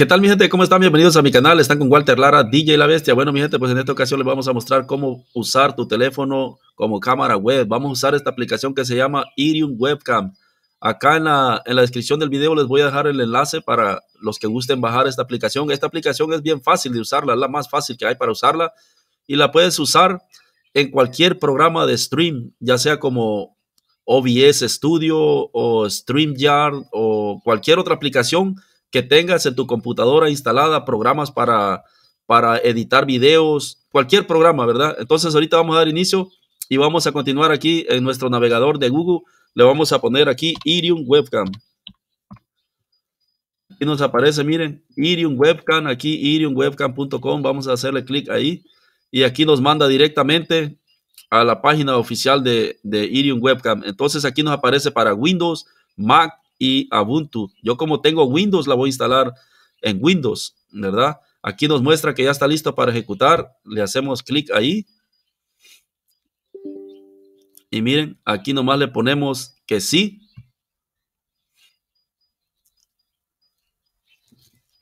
¿Qué tal mi gente? ¿Cómo están? Bienvenidos a mi canal. Están con Walter Lara, DJ La Bestia. Bueno mi gente, pues en esta ocasión les vamos a mostrar cómo usar tu teléfono como cámara web. Vamos a usar esta aplicación que se llama Irium Webcam. Acá en la, en la descripción del video les voy a dejar el enlace para los que gusten bajar esta aplicación. Esta aplicación es bien fácil de usarla, es la más fácil que hay para usarla. Y la puedes usar en cualquier programa de stream, ya sea como OBS Studio o StreamYard o cualquier otra aplicación que tengas en tu computadora instalada programas para, para editar videos, cualquier programa, ¿verdad? Entonces ahorita vamos a dar inicio y vamos a continuar aquí en nuestro navegador de Google. Le vamos a poner aquí Irium Webcam. Y nos aparece, miren, Irium Webcam, aquí iriumwebcam.com. Vamos a hacerle clic ahí y aquí nos manda directamente a la página oficial de, de Irium Webcam. Entonces aquí nos aparece para Windows, Mac, y Ubuntu. Yo como tengo Windows, la voy a instalar en Windows, ¿verdad? Aquí nos muestra que ya está listo para ejecutar. Le hacemos clic ahí. Y miren, aquí nomás le ponemos que sí.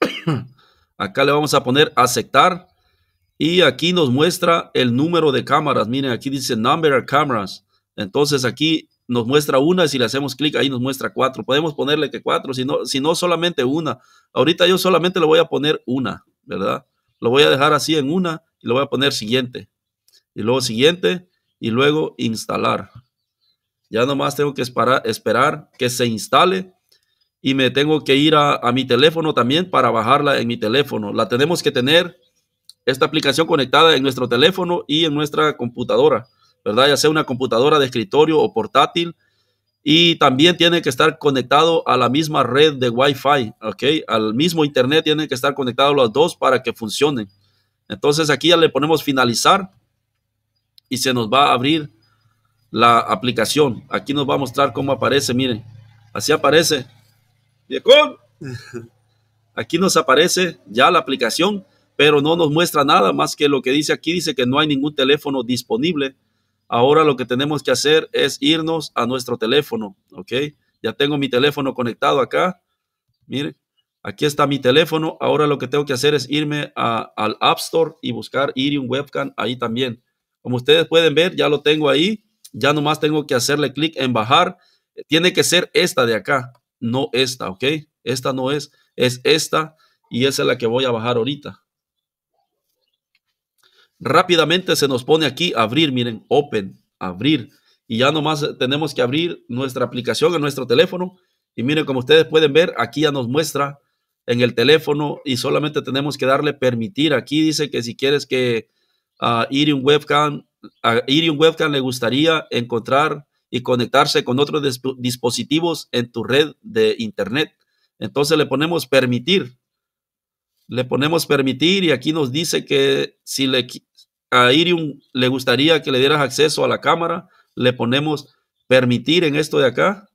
Acá le vamos a poner aceptar. Y aquí nos muestra el número de cámaras. Miren, aquí dice number of cameras. Entonces aquí nos muestra una, y si le hacemos clic ahí nos muestra cuatro. Podemos ponerle que cuatro, si no, si no solamente una. Ahorita yo solamente le voy a poner una, ¿verdad? Lo voy a dejar así en una y lo voy a poner siguiente. Y luego siguiente y luego instalar. Ya nomás tengo que esperar, esperar que se instale y me tengo que ir a mi teléfono también para bajarla en mi teléfono. La tenemos que tener esta aplicación conectada en nuestro teléfono y en nuestra computadora ya sea una computadora de escritorio o portátil. Y también tiene que estar conectado a la misma red de Wi-Fi, ¿ok? Al mismo Internet tienen que estar conectados los dos para que funcione, Entonces aquí ya le ponemos finalizar y se nos va a abrir la aplicación. Aquí nos va a mostrar cómo aparece, miren. Así aparece. Aquí nos aparece ya la aplicación, pero no nos muestra nada más que lo que dice aquí. Dice que no hay ningún teléfono disponible Ahora lo que tenemos que hacer es irnos a nuestro teléfono, ¿ok? Ya tengo mi teléfono conectado acá. mire aquí está mi teléfono. Ahora lo que tengo que hacer es irme al App Store y buscar Irium Webcam ahí también. Como ustedes pueden ver, ya lo tengo ahí. Ya nomás tengo que hacerle clic en bajar. Tiene que ser esta de acá, no esta, ¿ok? Esta no es, es esta y esa es la que voy a bajar ahorita. Rápidamente se nos pone aquí abrir, miren, open, abrir. Y ya nomás tenemos que abrir nuestra aplicación en nuestro teléfono. Y miren, como ustedes pueden ver, aquí ya nos muestra en el teléfono y solamente tenemos que darle permitir. Aquí dice que si quieres que a ah, un Webcam, a un Webcam le gustaría encontrar y conectarse con otros dispositivos en tu red de internet. Entonces le ponemos permitir le ponemos permitir y aquí nos dice que si le, a Irium le gustaría que le dieras acceso a la cámara, le ponemos permitir en esto de acá.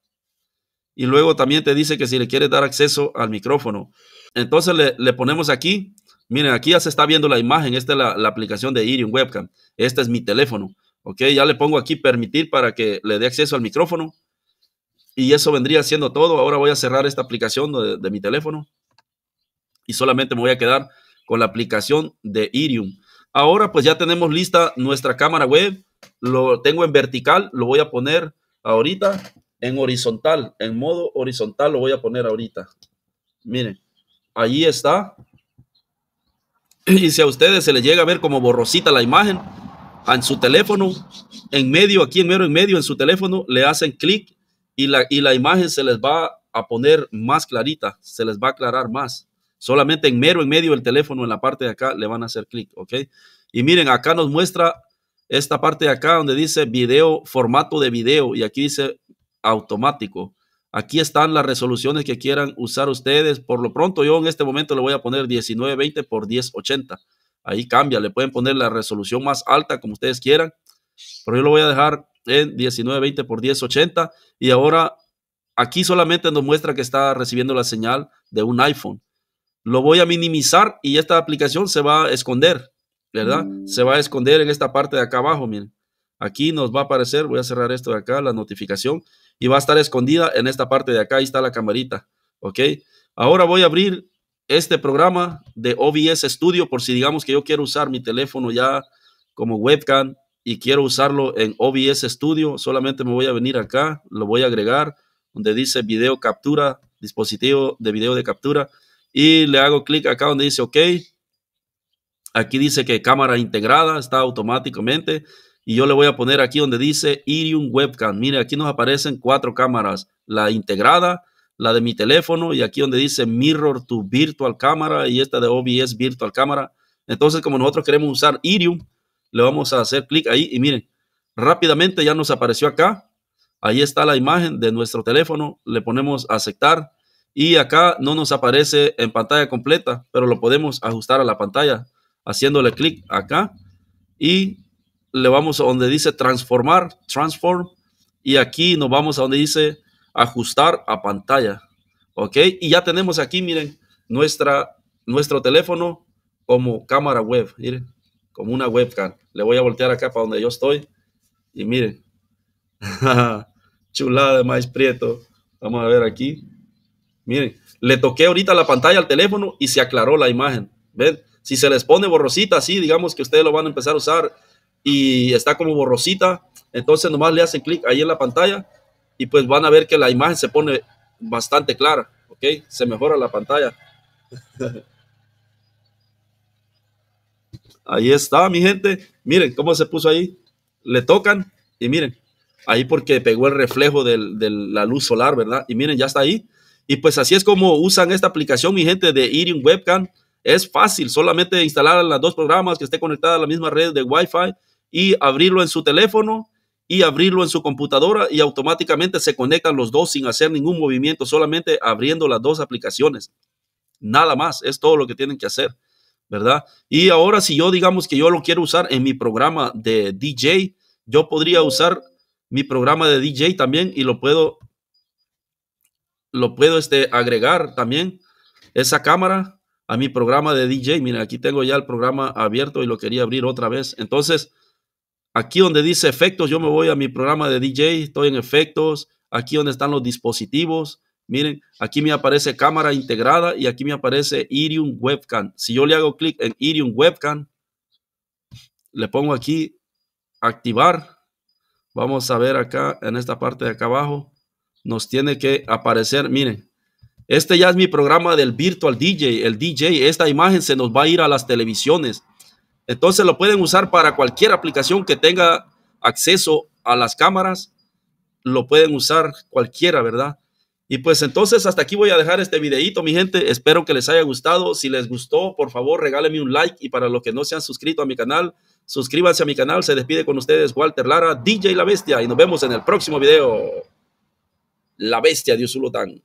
Y luego también te dice que si le quieres dar acceso al micrófono. Entonces le, ponemos aquí. Miren, aquí ya se está viendo la imagen. Esta es la, aplicación de Irium Webcam. Este es mi teléfono. Ok, ya le pongo aquí permitir para que le dé acceso al micrófono. Y eso vendría siendo todo. Ahora voy a cerrar esta aplicación de mi teléfono y solamente me voy a quedar con la aplicación de Irium. Ahora pues ya tenemos lista nuestra cámara web, lo tengo en vertical, lo voy a poner ahorita en horizontal, en modo horizontal lo voy a poner ahorita. Miren, ahí está. Y si a ustedes se les llega a ver como borrosita la imagen, en su teléfono, en medio, aquí en mero en medio, en su teléfono, le hacen clic y la, y la imagen se les va a poner más clarita, se les va a aclarar más. Solamente en mero en medio del teléfono, en la parte de acá, le van a hacer clic, ¿ok? Y miren, acá nos muestra esta parte de acá donde dice video, formato de video, y aquí dice automático. Aquí están las resoluciones que quieran usar ustedes. Por lo pronto, yo en este momento le voy a poner 1920 por 1080. Ahí cambia, le pueden poner la resolución más alta como ustedes quieran, pero yo lo voy a dejar en 1920 por 1080 y ahora aquí solamente nos muestra que está recibiendo la señal de un iPhone lo voy a minimizar y esta aplicación se va a esconder, ¿verdad? Se va a esconder en esta parte de acá abajo, miren. Aquí nos va a aparecer, voy a cerrar esto de acá, la notificación, y va a estar escondida en esta parte de acá, ahí está la camarita, ¿ok? Ahora voy a abrir este programa de OBS Studio por si digamos que yo quiero usar mi teléfono ya como webcam y quiero usarlo en OBS Studio, solamente me voy a venir acá, lo voy a agregar donde dice video captura, dispositivo de video de captura, y le hago clic acá donde dice OK. Aquí dice que cámara integrada está automáticamente y yo le voy a poner aquí donde dice Irium Webcam. Mire, aquí nos aparecen cuatro cámaras, la integrada, la de mi teléfono y aquí donde dice Mirror to Virtual Camera y esta de OBS Virtual Camera. Entonces, como nosotros queremos usar Irium, le vamos a hacer clic ahí y miren, rápidamente ya nos apareció acá. Ahí está la imagen de nuestro teléfono. Le ponemos aceptar y acá no nos aparece en pantalla completa, pero lo podemos ajustar a la pantalla haciéndole clic acá y le vamos a donde dice transformar, transform, y aquí nos vamos a donde dice ajustar a pantalla. ¿Ok? Y ya tenemos aquí, miren, nuestra, nuestro teléfono como cámara web, miren, como una webcam. Le voy a voltear acá para donde yo estoy y miren, chulada de maíz prieto. Vamos a ver aquí. Miren, le toqué ahorita la pantalla al teléfono y se aclaró la imagen. ¿Ven? Si se les pone borrosita, así, digamos que ustedes lo van a empezar a usar y está como borrosita, entonces nomás le hacen clic ahí en la pantalla y pues van a ver que la imagen se pone bastante clara, ¿ok? Se mejora la pantalla. ahí está, mi gente. Miren cómo se puso ahí. Le tocan y miren, ahí porque pegó el reflejo de la luz solar, ¿verdad? Y miren, ya está ahí. Y pues así es como usan esta aplicación, mi gente, de Irium Webcam. Es fácil, solamente instalar las dos programas que esté conectada a la misma red de Wi-Fi y abrirlo en su teléfono y abrirlo en su computadora y automáticamente se conectan los dos sin hacer ningún movimiento, solamente abriendo las dos aplicaciones. Nada más, es todo lo que tienen que hacer, ¿verdad? Y ahora si yo digamos que yo lo quiero usar en mi programa de DJ, yo podría usar mi programa de DJ también y lo puedo lo puedo este, agregar también esa cámara a mi programa de DJ. Mira, aquí tengo ya el programa abierto y lo quería abrir otra vez. Entonces, aquí donde dice efectos, yo me voy a mi programa de DJ, estoy en efectos, aquí donde están los dispositivos. Miren, aquí me aparece cámara integrada y aquí me aparece Irium Webcam. Si yo le hago clic en Irium Webcam, le pongo aquí activar. Vamos a ver acá en esta parte de acá abajo nos tiene que aparecer. Miren, este ya es mi programa del Virtual DJ, el DJ. Esta imagen se nos va a ir a las televisiones. Entonces lo pueden usar para cualquier aplicación que tenga acceso a las cámaras. Lo pueden usar cualquiera, ¿verdad? Y pues entonces hasta aquí voy a dejar este videito, mi gente. Espero que les haya gustado. Si les gustó, por favor, regálenme un like. Y para los que no se han suscrito a mi canal, suscríbanse a mi canal. Se despide con ustedes Walter Lara, DJ La Bestia. Y nos vemos en el próximo video la bestia de Usulután.